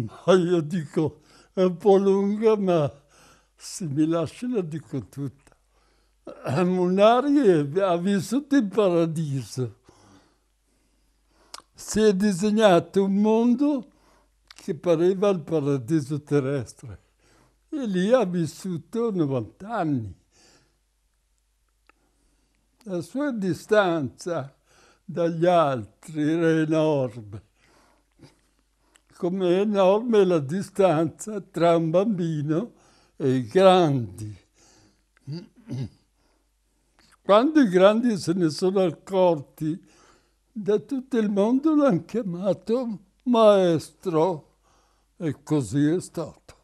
ma io dico è un po' lunga, ma se mi lasci la dico tutta. Munari ha vissuto in paradiso. Si è disegnato un mondo che pareva il paradiso terrestre e lì ha vissuto 90 anni. La sua distanza dagli altri era enorme come è enorme la distanza tra un bambino e i grandi. Quando i grandi se ne sono accorti, da tutto il mondo l'hanno chiamato maestro e così è stato.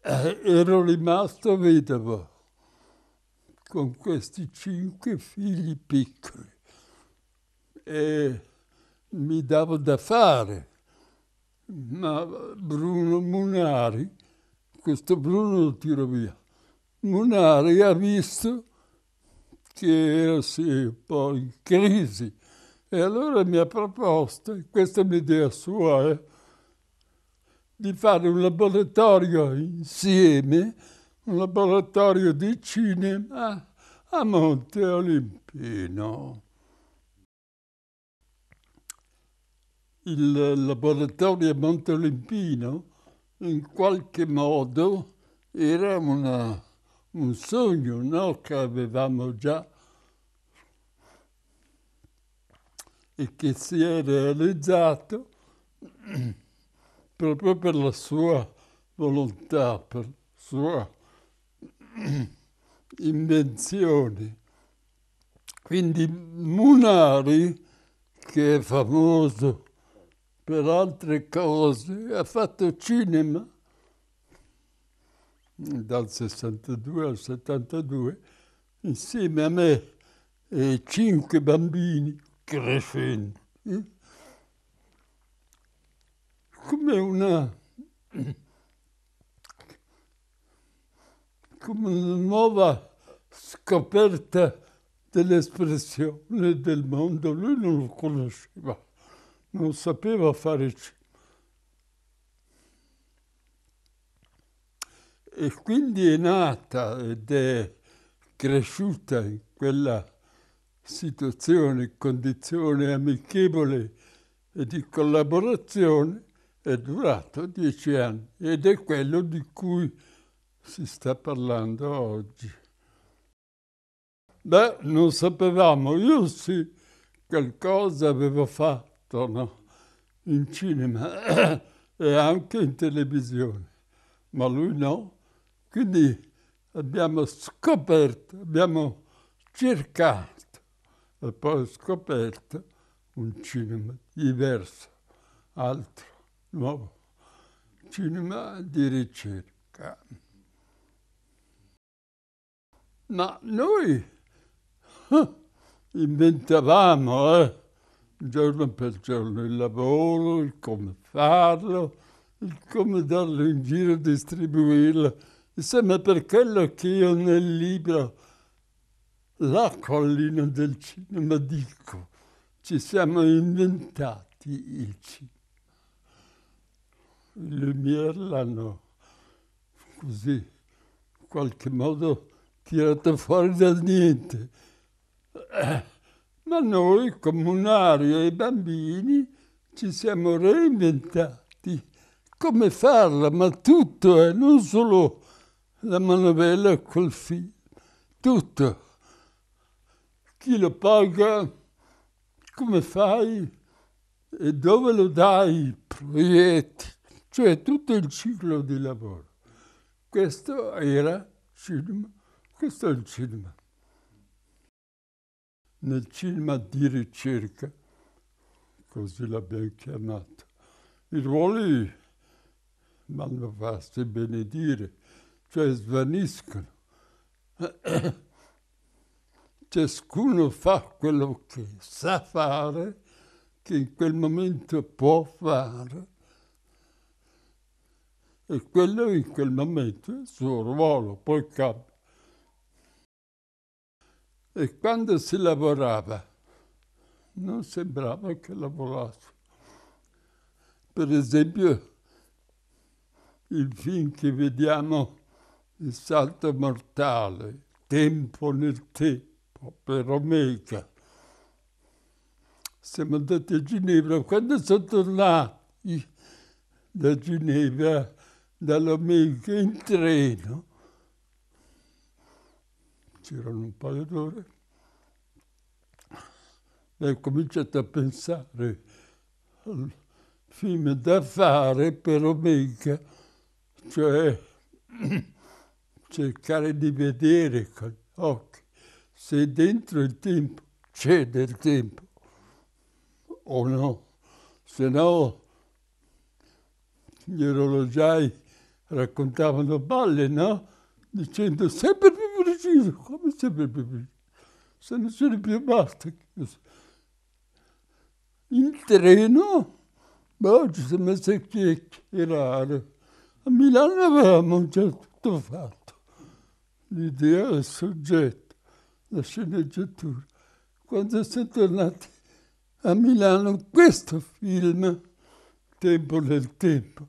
Eh, ero rimasto vedovo con questi cinque figli piccoli e mi davo da fare. Ma Bruno Munari, questo Bruno lo tiro via, Munari ha visto che erassi un po' in crisi e allora mi ha proposto, questa è un'idea sua, eh, di fare un laboratorio insieme un laboratorio di cinema a Monte Olimpino. Il laboratorio a Monte Olimpino in qualche modo era una, un sogno no? che avevamo già e che si è realizzato proprio per la sua volontà, per la sua invenzioni. Quindi Munari, che è famoso per altre cose, ha fatto cinema dal 62 al 72 insieme a me e cinque bambini crescenti come una come una nuova scoperta dell'espressione del mondo. Lui non lo conosceva, non sapeva fare cinema. E quindi è nata ed è cresciuta in quella situazione, condizione amichevole e di collaborazione, è durato dieci anni ed è quello di cui si sta parlando oggi. Beh, non sapevamo, io sì, qualcosa avevo fatto, no? In cinema e anche in televisione, ma lui no. Quindi abbiamo scoperto, abbiamo cercato e poi scoperto un cinema diverso, altro, nuovo. Cinema di ricerca ma noi inventavamo eh, giorno per giorno il lavoro, il come farlo, il come darlo in giro, distribuirlo. Insomma, per quello che io nel libro La collina del cinema dico, ci siamo inventati i cinema. Lumière l'hanno così, in qualche modo, tirata fuori dal niente. Ma noi, comunari e bambini, ci siamo reinventati come farla, ma tutto, eh, non solo la manovella col filo, tutto. Chi lo paga, come fai e dove lo dai, proietti, cioè tutto il ciclo di lavoro. Questo era cinema. Questo è il cinema. Nel cinema di ricerca, così l'abbiamo chiamato, i ruoli vanno fatti benedire, cioè svaniscono. Ciascuno fa quello che sa fare, che in quel momento può fare, e quello in quel momento è il suo ruolo, poi cambia. E quando si lavorava, non sembrava che lavorasse. Per esempio, il film che vediamo, Il salto mortale, Tempo nel tempo, per Omega. Siamo andati a Ginevra. Quando sono tornati da Ginevra, dall'Omega in treno, c'erano un paio d'ore, e cominciato a pensare al film da fare per Omega, cioè cercare di vedere con gli occhi se dentro il tempo c'è del tempo o no, se no gli orologiai raccontavano balle, no? Dicendo sempre preciso, come sempre più preciso. Se non c'è più basta. Il treno, ma oggi si è messo a chiacchierare. A Milano avevamo già tutto certo fatto. L'idea, il soggetto, la sceneggiatura. Quando siamo tornati a Milano, questo film, Tempo nel tempo,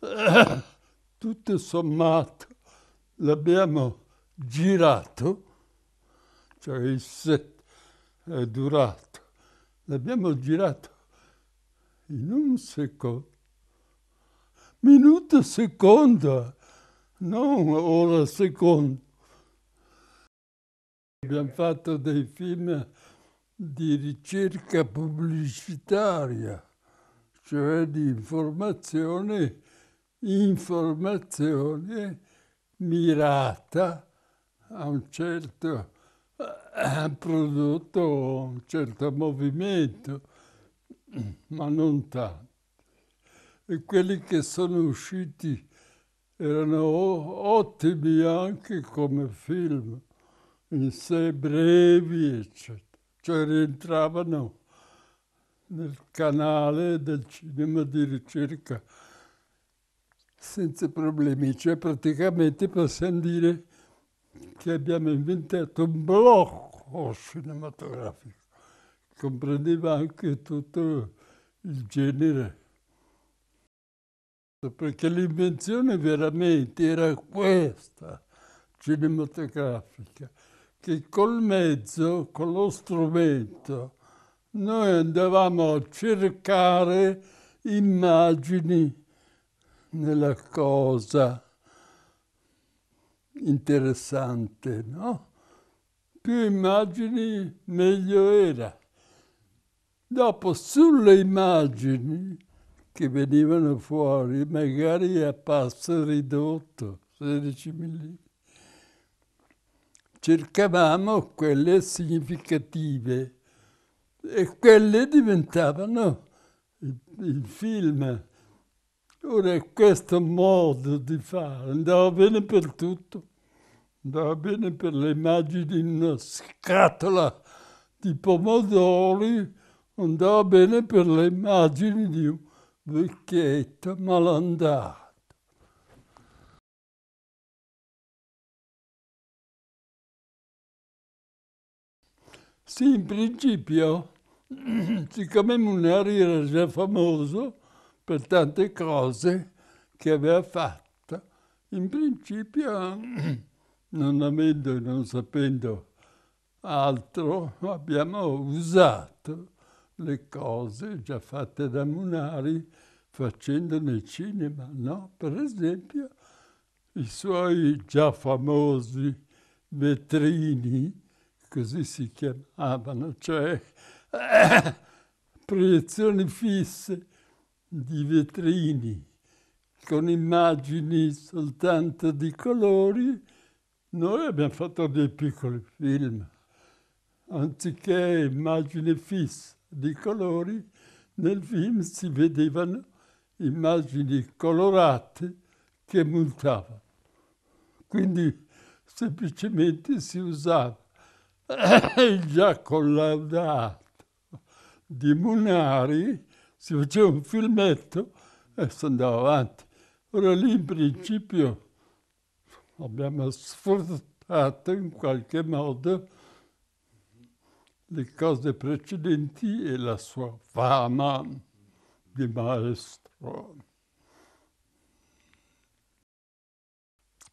tutto sommato, l'abbiamo girato, cioè il set è durato, l'abbiamo girato in un secondo, minuto seconda, non ora seconda. Abbiamo fatto dei film di ricerca pubblicitaria, cioè di informazione, informazione mirata a un certo, eh, ha prodotto un certo movimento, ma non tanto. E quelli che sono usciti erano ottimi anche come film, in sé brevi, eccetera. Cioè rientravano nel canale del cinema di ricerca senza problemi, cioè praticamente possiamo dire che abbiamo inventato un blocco cinematografico, che comprendeva anche tutto il genere, perché l'invenzione veramente era questa, cinematografica, che col mezzo, con lo strumento, noi andavamo a cercare immagini nella cosa interessante, no? Più immagini meglio era. Dopo sulle immagini che venivano fuori, magari a passo ridotto, 16 mm, cercavamo quelle significative e quelle diventavano il, il film. Ora questo modo di fare andava bene per tutto andava bene per le immagini di una scatola di pomodori, andava bene per le immagini di un vecchietto malandato. Sì, in principio, siccome Munari era già famoso per tante cose che aveva fatto, in principio non avendo e non sapendo altro, abbiamo usato le cose già fatte da Munari facendone cinema, no? Per esempio i suoi già famosi vetrini, così si chiamavano, cioè eh, proiezioni fisse di vetrini con immagini soltanto di colori noi abbiamo fatto dei piccoli film, anziché immagini fisse di colori, nel film si vedevano immagini colorate che mutavano. Quindi semplicemente si usava il già collaudato di Munari, si faceva un filmetto e si andava avanti. Ora lì in principio abbiamo sfruttato in qualche modo le cose precedenti e la sua fama di maestro.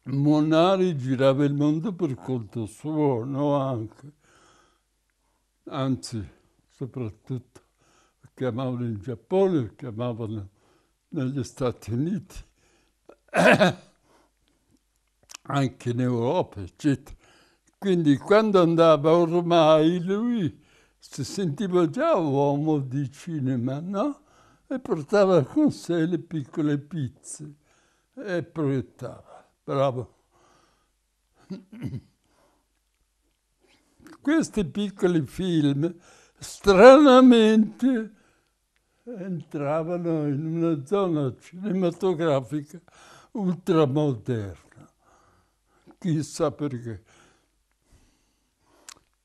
Monari girava il mondo per conto suo, no anche. Anzi, soprattutto chiamavano in Giappone, chiamavano negli Stati Uniti. anche in Europa, eccetera. Quindi quando andava ormai lui si sentiva già uomo di cinema, no? E portava con sé le piccole pizze e proiettava. Bravo. Questi piccoli film stranamente entravano in una zona cinematografica ultramoderna chissà perché.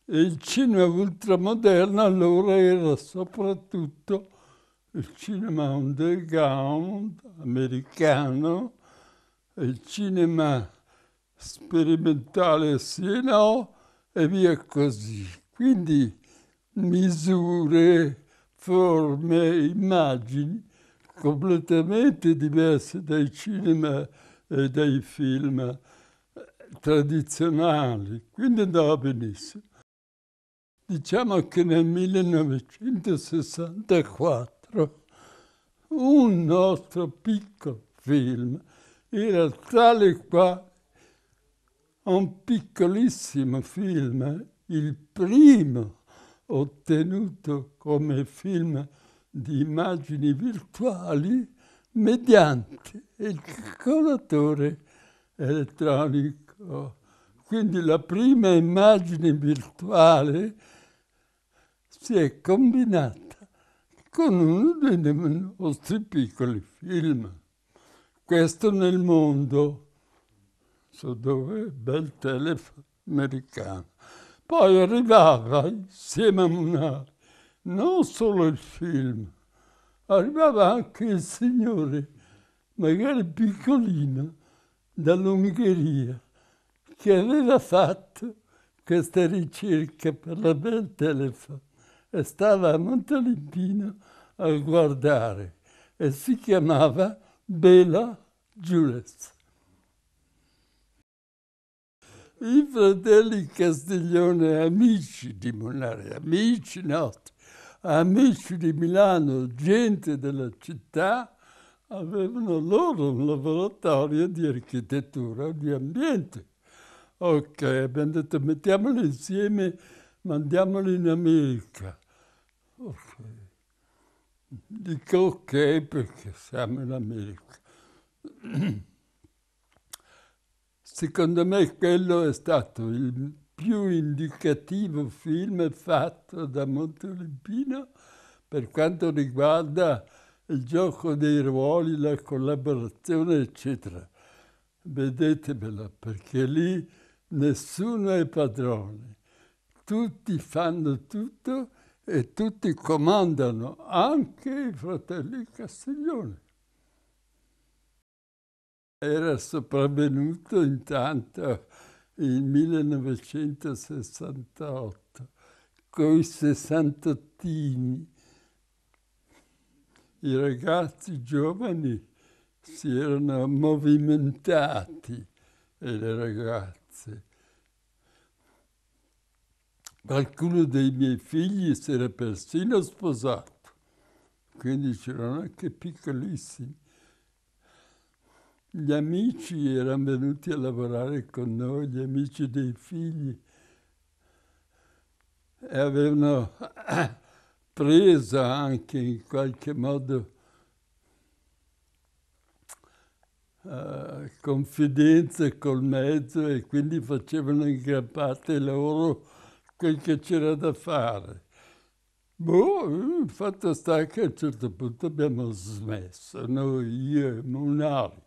E il cinema ultramoderno allora era soprattutto il cinema underground americano, il cinema sperimentale sì no, e via così. Quindi misure, forme, immagini completamente diverse dai cinema e dai film tradizionali, quindi andava benissimo. Diciamo che nel 1964 un nostro piccolo film era tale qua un piccolissimo film, il primo ottenuto come film di immagini virtuali mediante il calcolatore elettronico Oh, quindi la prima immagine virtuale si è combinata con uno dei nostri piccoli film. Questo nel mondo, so dove, bel telefono americano. Poi arrivava insieme a una, non solo il film, arrivava anche il signore, magari piccolino, dall'Ungheria che aveva fatto questa ricerca per la bel telefono e stava a Montalimpino a guardare e si chiamava Bela Giules. I fratelli Castiglione, amici di Monari, amici nostri, amici di Milano, gente della città, avevano loro un laboratorio di architettura di ambiente Ok, abbiamo detto mettiamoli insieme, mandiamoli in America. Ok. Dico ok perché siamo in America. Secondo me quello è stato il più indicativo film fatto da Montolimpino per quanto riguarda il gioco dei ruoli, la collaborazione, eccetera. Vedetemela, perché lì nessuno è padrone, tutti fanno tutto e tutti comandano, anche i fratelli Castiglione. Era sopravvenuto intanto il 1968 con i sessantottini. I ragazzi giovani si erano movimentati e le ragazze Qualcuno dei miei figli si era persino sposato, quindi c'erano anche piccolissimi. Gli amici erano venuti a lavorare con noi, gli amici dei figli, e avevano preso anche in qualche modo uh, eh, confidenze col mezzo e quindi facevano in gran parte loro quel che c'era da fare. Boh, il fatto sta che a un certo punto abbiamo smesso, noi, io e Munari.